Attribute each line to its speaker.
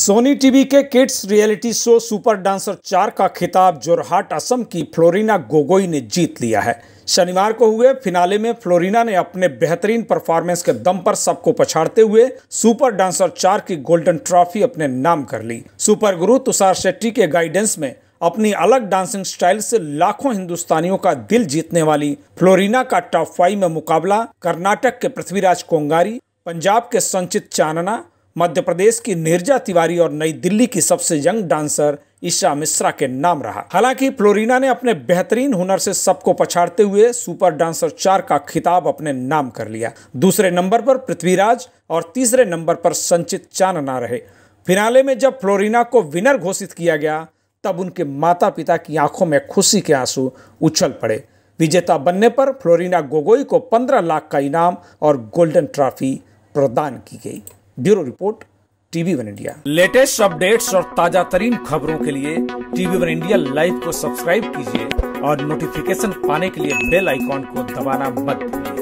Speaker 1: Soni TV के kids reality show super dancer चार का खिताब जोरहाट असम की फ्लोरिना गोगोई ने जीत लिया है शनिवार को हुए फिनाले में फ्लोरिना ने अपने बेहतरीन परफॉर्मेंस के दम पर सबको पछाड़ते हुए सुपर डांसर चार की गोल्डन ट्रॉफी अपने नाम कर ली सुपर गुरु तुषार शेट्टी के गाइडेंस में अपनी अलग डांसिंग स्टाइल से लाखों हिंदुस्तानियों का दिल जीतने वाली फ्लोरिना का टॉप फाइव में मुकाबला कर्नाटक के पृथ्वीराज कोंगारी पंजाब के संचित चानना मध्य प्रदेश की निर्जा तिवारी और नई दिल्ली की सबसे यंग डांसर ईशा मिश्रा के नाम रहा हालांकि फ्लोरिना ने अपने बेहतरीन हुनर से सबको पछाड़ते हुए सुपर डांसर चार का खिताब अपने नाम कर लिया दूसरे नंबर पर पृथ्वीराज और तीसरे नंबर पर संचित चांदना रहे फिनाले में जब फ्लोरिना को विनर घोषित किया गया तब उनके माता पिता की आंखों में खुशी के आंसू उछल पड़े विजेता बनने पर फ्लोरिना गोगोई को 15 लाख का इनाम और गोल्डन ट्रॉफी प्रदान की गई bureau report TV one India latest updates और ताजा तरीन खबरों के लिए टीवी वन इंडिया लाइव को सब्सक्राइब कीजिए और नोटिफिकेशन पाने के लिए बेल आइकॉन को दबाना मत भूलिए